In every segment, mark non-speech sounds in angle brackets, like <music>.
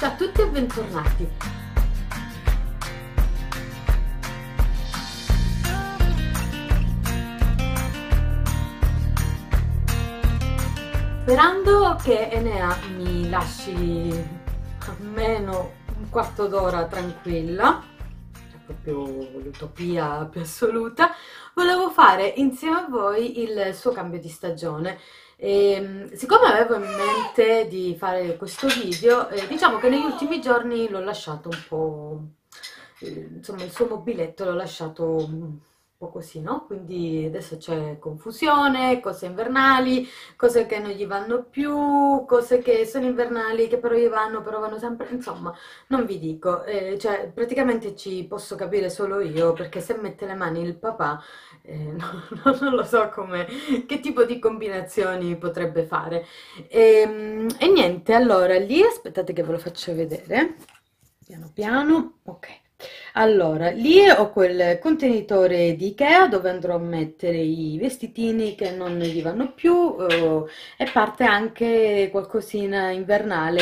Ciao a tutti e bentornati! Sperando che Enea mi lasci almeno un quarto d'ora tranquilla, proprio l'utopia più assoluta, volevo fare insieme a voi il suo cambio di stagione. E, ehm, siccome avevo in mente di fare questo video, eh, diciamo che negli ultimi giorni l'ho lasciato un po'... Eh, insomma, il suo mobiletto l'ho lasciato mm, po' così, no? Quindi adesso c'è confusione, cose invernali, cose che non gli vanno più, cose che sono invernali, che però gli vanno, però vanno sempre, <laughs> insomma, non vi dico, eh, cioè praticamente ci posso capire solo io, perché se mette le mani il papà, eh, <laughs> no, no, non lo so come, che tipo di combinazioni potrebbe fare. E, ehm, e niente, allora lì, aspettate che ve lo faccio vedere, piano piano, ok. Allora, lì ho quel contenitore di Ikea dove andrò a mettere i vestitini che non gli vanno più eh, e parte anche qualcosina invernale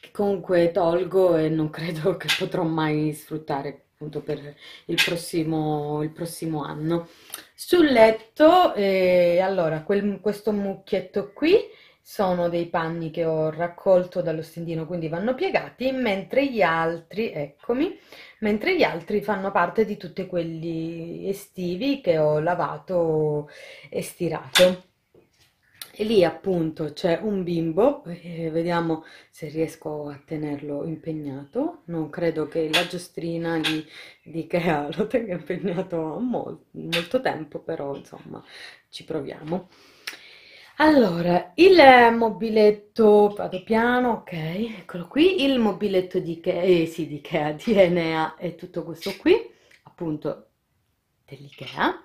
che comunque tolgo e non <laughs> credo che potrò mai sfruttare appunto per il prossimo, il prossimo anno. Sul letto, eh, allora, quel, questo mucchietto qui sono dei panni che ho raccolto dallo stendino, quindi vanno piegati, mentre gli altri, eccomi, mentre gli altri fanno parte di tutti quelli estivi che ho lavato e stirato. E lì appunto c'è un bimbo, eh, vediamo se riesco a tenerlo impegnato, non credo che la giostrina di, di Kea lo tenga impegnato molto, molto tempo, però insomma ci proviamo. Allora, il mobiletto, vado piano, ok, eccolo qui, il mobiletto di Ikea, eh, sì, di Ikea, di Enea è tutto questo qui, appunto dell'Ikea.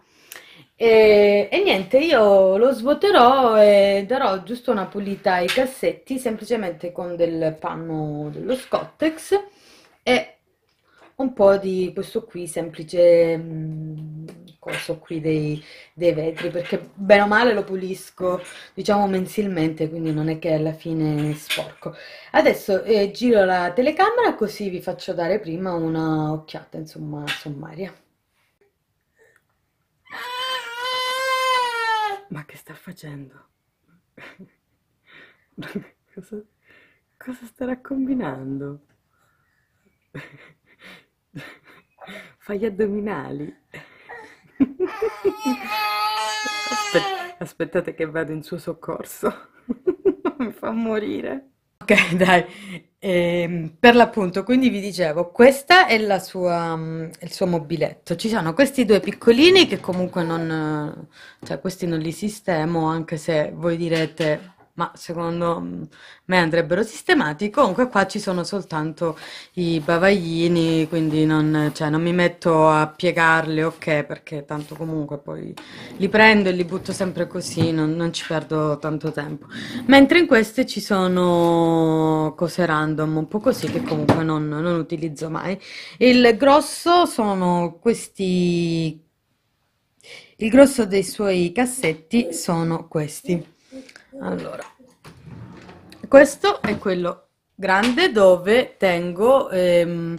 E, e, niente, io lo svuoterò e darò giusto una pulita ai cassetti, semplicemente con del panno dello Scottex e un po' di questo qui semplice mh, mm, coso qui dei, dei, vetri, perché bene o male lo pulisco, diciamo, mensilmente, quindi non è che alla fine è sporco. Adesso eh, giro la telecamera così vi faccio dare prima una occhiata, insomma, sommaria. Ma che sta facendo? <laughs> cosa, cosa starà combinando? <laughs> Fai gli addominali. Aspet- aspettate che vado in suo soccorso. <laughs> Mi fa morire. Ok, dai. Ehm, per l'appunto, quindi vi dicevo, questa è la sua, mm, il suo mobiletto. Ci sono questi due piccolini che comunque non, cioè questi non li sistemo, anche se voi direte ma secondo mm, me andrebbero sistemati. Comunque qua ci sono soltanto i bavaglini, quindi non, cioè, non mi metto a piegarli, ok, perché tanto comunque poi li prendo e li butto sempre così, non, non ci perdo tanto tempo. Mentre in queste ci sono cose random, un po' così, che comunque non, non utilizzo mai. Il grosso sono questi... Il grosso dei suoi cassetti sono questi. Allora, questo è quello grande dove tengo ehm,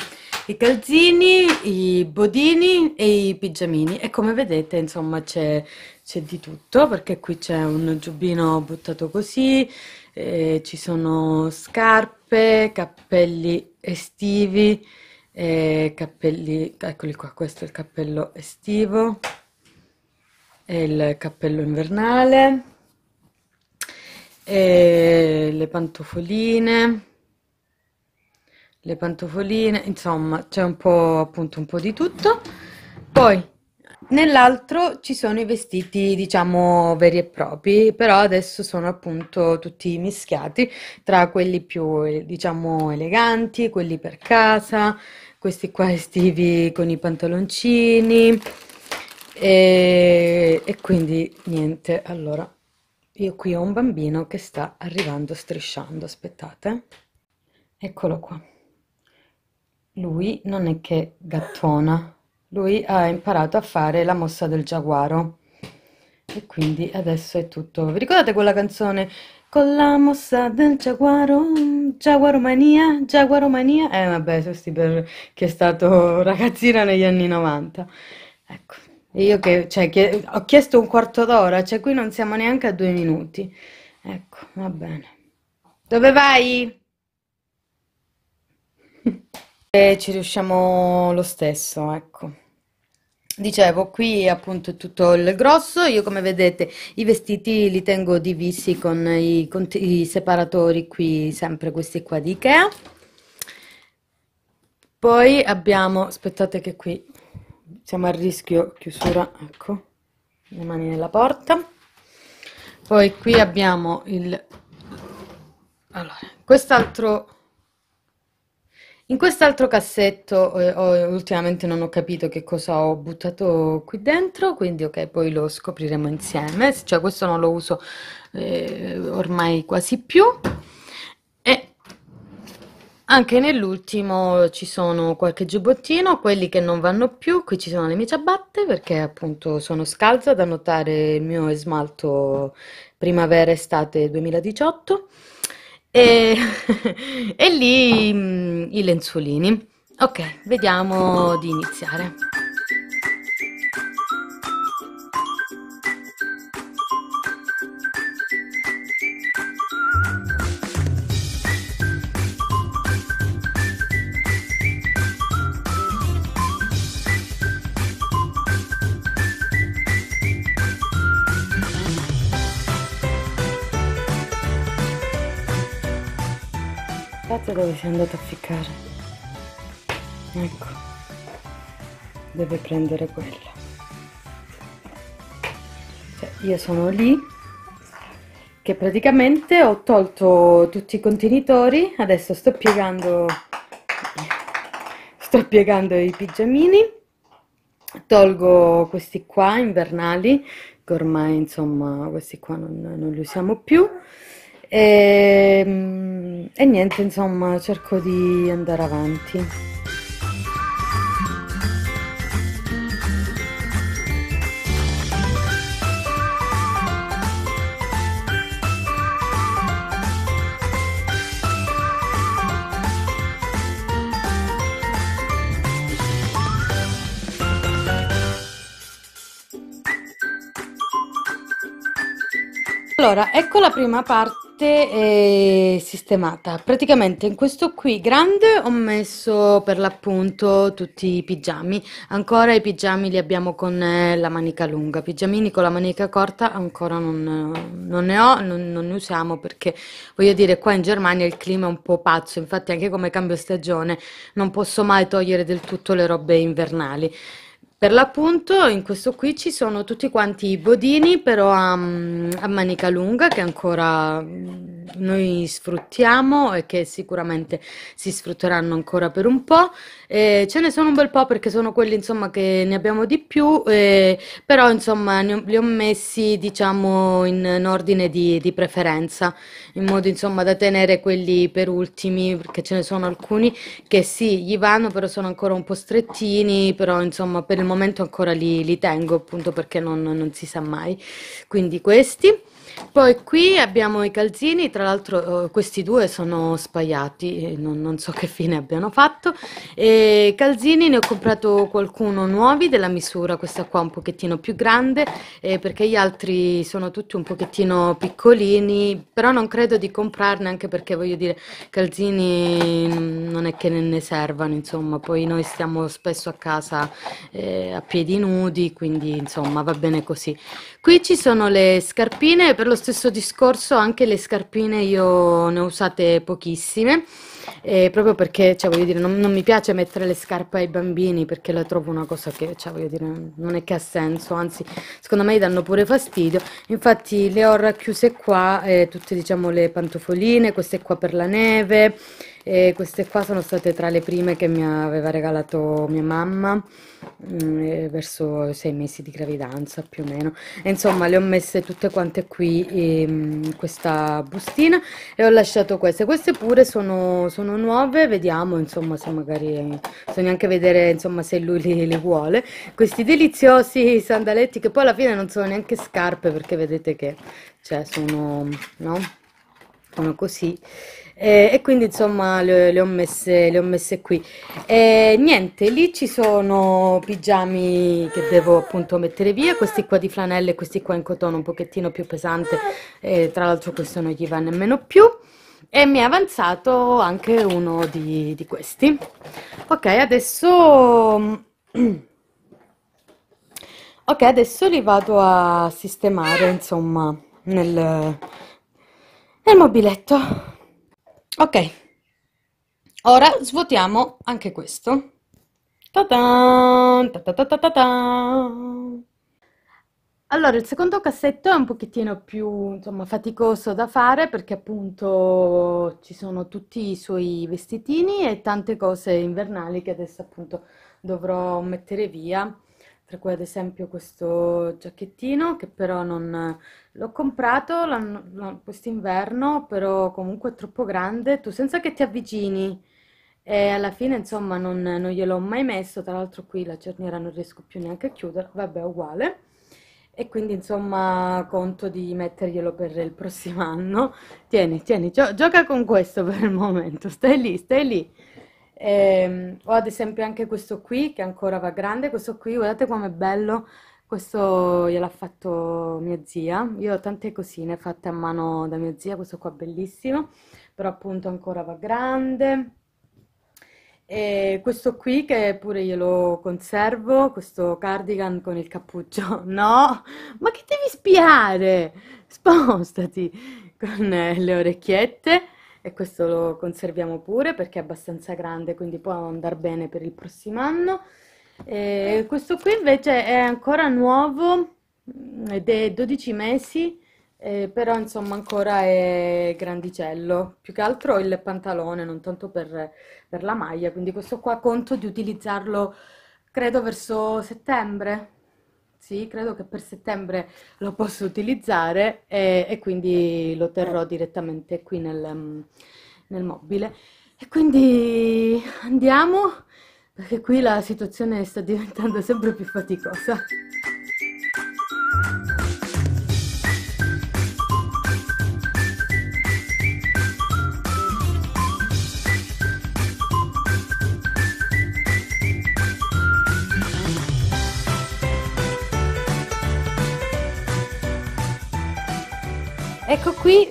i calzini, i bodini e i pigiamini e come vedete insomma c'è, c'è di tutto perché qui c'è un giubbino buttato così, eh, ci sono scarpe, cappelli estivi, eh, cappelli, eccoli qua, questo è il cappello estivo, e il cappello invernale e le pantofoline, le pantofoline, insomma c'è un po' appunto un po' di tutto. Poi nell'altro ci sono i vestiti diciamo veri e propri, però adesso sono appunto tutti mischiati tra quelli più diciamo eleganti, quelli per casa, questi qua estivi con i pantaloncini e, e quindi niente, allora io qui ho un bambino che sta arrivando strisciando, aspettate. Eccolo qua. Lui non è che gattona, lui ha imparato a fare la mossa del giaguaro. E quindi adesso è tutto. Vi ricordate quella canzone? Con la mossa del giaguaro, giaguaromania, giaguaromania. Eh vabbè, questi per chi è stato ragazzina negli anni 90. Ecco. Io che, cioè, che- ho chiesto un quarto d'ora, cioè qui non siamo neanche a due minuti. Ecco, va bene. Dove vai? <laughs> E eh, ci riusciamo lo stesso, ecco. Dicevo, qui appunto è tutto il grosso, io come vedete i vestiti li tengo divisi con i, cont- i separatori qui, sempre questi qua di Ikea. Poi abbiamo, aspettate che qui siamo a rischio chiusura ecco le mani nella porta poi qui abbiamo il allora quest'altro in quest'altro cassetto eh, ho, ultimamente non ho capito che cosa ho buttato qui dentro, quindi ok, poi lo scopriremo insieme, cioè questo non lo uso eh, ormai quasi più. Anche nell'ultimo ci sono qualche giubbottino, quelli che non vanno più, qui ci sono le mie ciabatte perché appunto sono scalza, da notare il mio esmalto primavera-estate 2018 e, <laughs> e lì mh, mm, i lenzuolini. Ok, vediamo di iniziare. spazio dove si è andato a ficcare ecco deve prendere quello cioè, io sono lì che praticamente ho tolto tutti i contenitori adesso sto piegando sto piegando i pigiamini tolgo questi qua invernali che ormai insomma questi qua non, non li usiamo più e, ehm, e niente, insomma, cerco di andare avanti. Allora, ecco la prima parte veramente eh, sistemata. Praticamente in questo qui grande ho messo per l'appunto tutti i pigiami. Ancora i pigiami li abbiamo con eh, la manica lunga. Pigiamini con la manica corta ancora non, non ne ho, non, non, ne usiamo perché voglio dire qua in Germania il clima è un po' pazzo. Infatti anche come cambio stagione non posso mai togliere del tutto le robe invernali. Per l'appunto in questo qui ci sono tutti quanti i bodini però a, mm, a manica lunga che ancora mm, noi sfruttiamo e che sicuramente si sfrutteranno ancora per un po'. Eh, ce ne sono un bel po' perché sono quelli insomma che ne abbiamo di più, eh, però insomma ho, li ho messi diciamo in, in ordine di, di, preferenza, in modo insomma da tenere quelli per ultimi perché ce ne sono alcuni che sì, gli vanno però sono ancora un po' strettini, però insomma per il momento ancora li, li tengo appunto perché non, non si sa mai. Quindi questi. Poi qui abbiamo i calzini, tra l'altro eh, questi due sono spaiati, eh, non, non, so che fine abbiano fatto. E calzini ne ho comprato qualcuno nuovi della misura, questa qua un pochettino più grande, eh, perché gli altri sono tutti un pochettino piccolini, però non credo di comprarne anche perché voglio dire, calzini mm, non è che ne ne servano, insomma, poi noi stiamo spesso a casa eh, a piedi nudi, quindi insomma va bene così. Qui ci sono le scarpine, per lo stesso discorso anche le scarpine io ne ho usate pochissime, eh, proprio perché cioè, voglio dire, non, non, mi piace mettere le scarpe ai bambini perché la trovo una cosa che cioè, voglio dire, non è che ha senso, anzi secondo me danno pure fastidio. Infatti le ho racchiuse qua, eh, tutte diciamo le pantofoline, queste qua per la neve. E queste qua sono state tra le prime che mi aveva regalato mia mamma mh, mm, verso sei mesi di gravidanza più o meno. E insomma, le ho messe tutte quante qui ehm, in questa bustina e ho lasciato queste. Queste pure sono, sono nuove, vediamo insomma se magari bisogna anche vedere insomma se lui li, li vuole. Questi deliziosi sandaletti che poi alla fine non sono neanche scarpe perché vedete che cioè sono no sono così eh, e quindi insomma le, le, ho messe, le, ho messe, qui. E niente, lì ci sono pigiami che devo appunto mettere via, questi qua di flanelle, questi qua in cotone un pochettino più pesante, eh, tra l'altro questo non gli va nemmeno più. E mi è avanzato anche uno di, di questi. Ok, adesso... <clears throat> Ok, adesso li vado a sistemare, insomma, nel, nel mobiletto. Ok, ora svuotiamo anche questo. Ta -da, ta -da, ta allora, il secondo cassetto è un pochettino più insomma, faticoso da fare perché appunto ci sono tutti i suoi vestitini e tante cose invernali che adesso appunto dovrò mettere via per cui ad esempio questo giacchettino che però non eh, l'ho comprato quest'inverno, però comunque è troppo grande, tu senza che ti avvicini e alla fine insomma non, non gliel'ho mai messo, tra l'altro qui la cerniera non riesco più neanche a chiudere, vabbè uguale e quindi insomma conto di metterglielo per il prossimo anno. Tieni, tieni, gioca con questo per il momento, stai lì, stai lì. E, ehm, ho ad esempio anche questo qui che ancora va grande, questo qui guardate com'è bello, questo gliel'ha fatto mia zia, io ho tante cosine fatte a mano da mia zia, questo qua è bellissimo, però appunto ancora va grande. E questo qui che pure glielo conservo, questo cardigan con il cappuccio. <laughs> No, ma che devi spiare? Spostati con le orecchiette e questo lo conserviamo pure perché è abbastanza grande, quindi può andare bene per il prossimo anno. E questo qui invece è ancora nuovo mm, ed è 12 mesi, eh, però insomma ancora è grandicello, più che altro il pantalone, non tanto per, per la maglia, quindi questo qua conto di utilizzarlo credo verso settembre, sì, credo che per settembre lo posso utilizzare e, e quindi lo terrò direttamente qui nel, mm, nel mobile. E quindi andiamo, perché qui la situazione sta diventando <laughs> sempre più faticosa. Ecco qui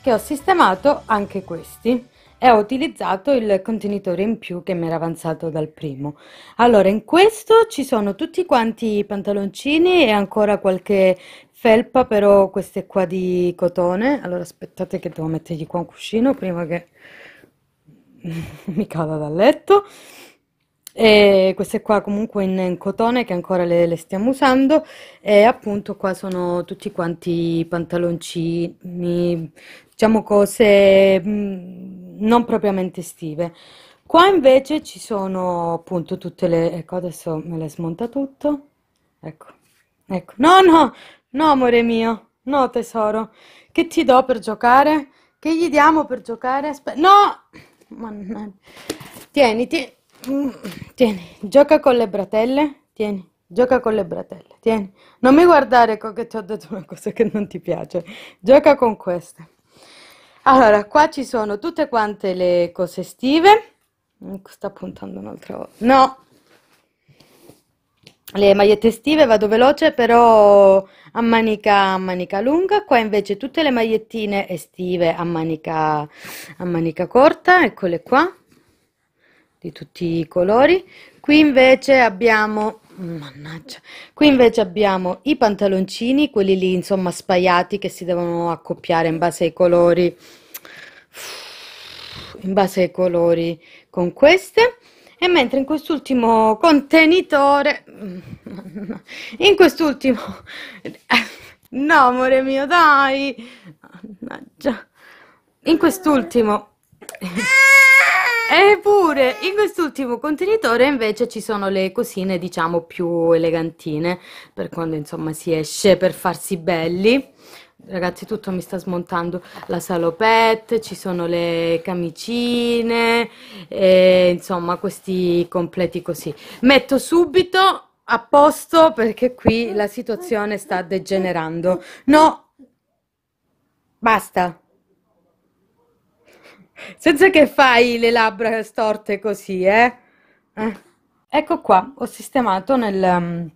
che ho sistemato anche questi e ho utilizzato il contenitore in più che mi era avanzato dal primo. Allora, in questo ci sono tutti quanti i pantaloncini e ancora qualche felpa, però queste qua di cotone. Allora, aspettate che devo mettergli qua un cuscino prima che <laughs> mi cada dal letto. E queste qua comunque in, in cotone che ancora le, le, stiamo usando e appunto qua sono tutti quanti i pantaloncini, diciamo cose mh, mm, non propriamente estive. Qua invece ci sono appunto tutte le... ecco adesso me le smonta tutto, ecco, ecco, no no, no amore mio, no tesoro, che ti do per giocare? Che gli diamo per giocare? Aspetta, no! Mannaggia. Tieni, Mm, tieni, gioca con le bratelle, tieni, gioca con le bratelle, tieni. Non mi guardare che ti ho detto una cosa che non ti piace, gioca con queste. Allora, qua ci sono tutte quante le cose estive. Mm, sta puntando un'altra volta. No! Le magliette estive, vado veloce, però a manica, a manica lunga. Qua invece tutte le magliettine estive a manica, a manica corta, eccole qua di tutti i colori. Qui invece abbiamo Mannaggia. Qui invece abbiamo i pantaloncini, quelli lì insomma spaiati che si devono accoppiare in base ai colori, in base ai colori con queste. E mentre in quest'ultimo contenitore, <laughs> in quest'ultimo, <laughs> no amore mio dai, mannaggia, in quest'ultimo... <laughs> Eppure, in quest'ultimo contenitore invece ci sono le cosine, diciamo, più elegantine, per quando insomma si esce per farsi belli. Ragazzi, tutto mi sta smontando. La salopette, ci sono le camicine, e, insomma, questi completi così. Metto subito a posto perché qui la situazione sta degenerando. No, basta. Senza che fai le labbra storte così, eh? eh. Ecco qua, ho sistemato nel, mm,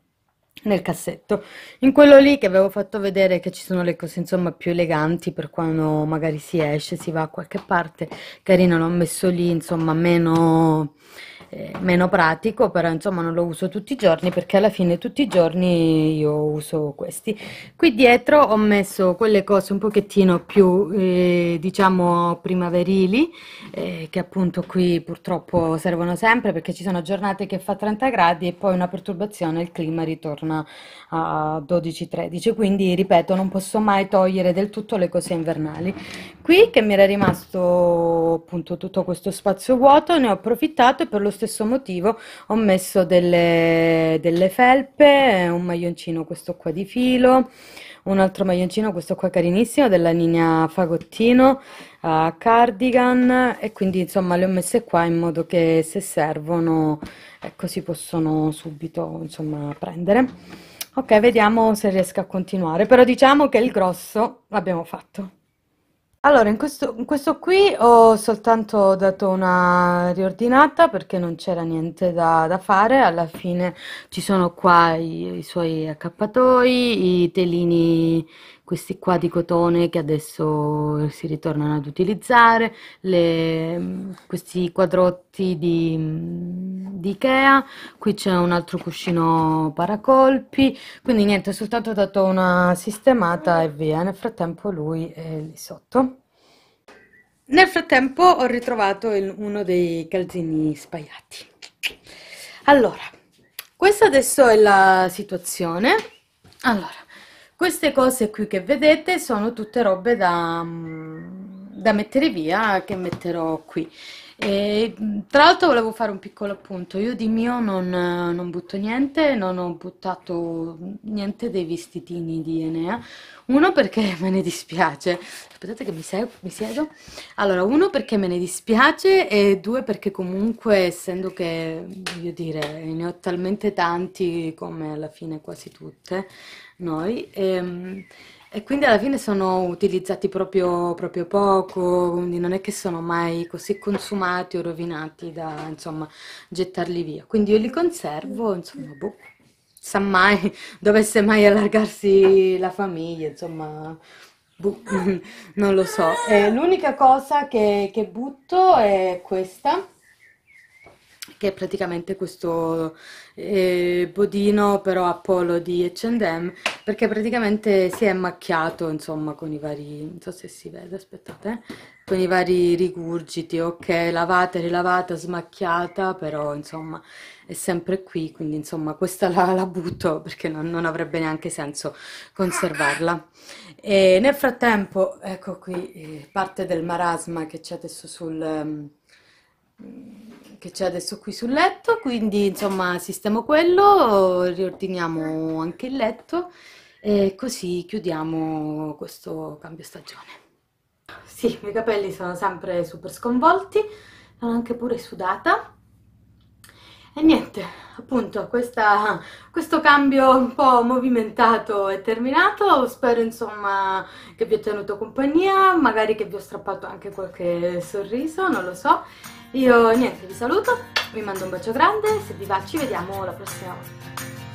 nel, cassetto. In quello lì che avevo fatto vedere che ci sono le cose, insomma, più eleganti per quando magari si esce, si va a qualche parte. Carina, l'ho messo lì, insomma, meno eh, meno pratico, però insomma non lo uso tutti i giorni perché alla fine tutti i giorni io uso questi. Qui dietro ho messo quelle cose un pochettino più eh, diciamo primaverili eh, che appunto qui purtroppo servono sempre perché ci sono giornate che fa 30 gradi e poi una perturbazione il clima ritorna a 12-13, quindi ripeto non posso mai togliere del tutto le cose invernali. Qui che mi era rimasto appunto tutto questo spazio vuoto ne ho approfittato e per lo stesso motivo ho messo delle, delle felpe, un maglioncino questo qua di filo, un altro maglioncino, questo qua carinissimo, della linea Fagottino, uh, cardigan e quindi insomma le ho messe qua in modo che se servono ecco si possono subito insomma prendere. Ok, vediamo se riesco a continuare, però diciamo che il grosso l'abbiamo fatto. Allora, in questo, in questo qui ho soltanto dato una riordinata perché non c'era niente da, da fare, alla fine ci sono qua i, i suoi accappatoi, i telini questi qua di cotone che adesso si ritornano ad utilizzare, le, questi quadrotti di, di Ikea, qui c'è un altro cuscino paracolpi, quindi niente, ho soltanto dato una sistemata e via, nel frattempo lui è lì sotto. Nel frattempo ho ritrovato il, uno dei calzini spaiati. Allora, questa adesso è la situazione. Allora, queste cose qui che vedete sono tutte robe da, mm, da mettere via che metterò qui. E, mm, tra l'altro volevo fare un piccolo appunto, io di mio non, non butto niente, non ho buttato niente dei vestitini di Enea, uno perché me ne dispiace, aspettate che mi, se- mi siedo. Allora, uno perché me ne dispiace e due perché comunque, essendo che, voglio dire, ne ho talmente tanti come alla fine quasi tutte noi, ehm, e quindi alla fine sono utilizzati proprio, proprio poco, quindi non è che sono mai così consumati o rovinati da, insomma, gettarli via. Quindi io li conservo, insomma, boh sa mai, <laughs> dovesse mai allargarsi eh. la famiglia, insomma, bu- boh, <laughs> non lo so. Eh, l'unica cosa che, che butto è questa che è praticamente questo eh, bodino però a polo di H&M perché praticamente si è macchiato insomma con i vari non so se si vede aspettate eh, con i vari rigurgiti ok lavata rilavata smacchiata però insomma è sempre qui quindi insomma questa la, la butto perché non, non, avrebbe neanche senso conservarla e nel frattempo ecco qui eh, parte del marasma che c'è adesso sul um, che c'è adesso qui sul letto, quindi insomma sistemo quello, riordiniamo anche il letto e così chiudiamo questo cambio stagione. Sì, i miei capelli sono sempre super sconvolti, sono anche pure sudata. E niente, appunto, questa, questo cambio un po' movimentato è terminato, spero insomma che vi ho tenuto compagnia, magari che vi ho strappato anche qualche sorriso, non lo so. Io niente, vi saluto, vi mando un bacio grande, se vi va ci vediamo la prossima volta.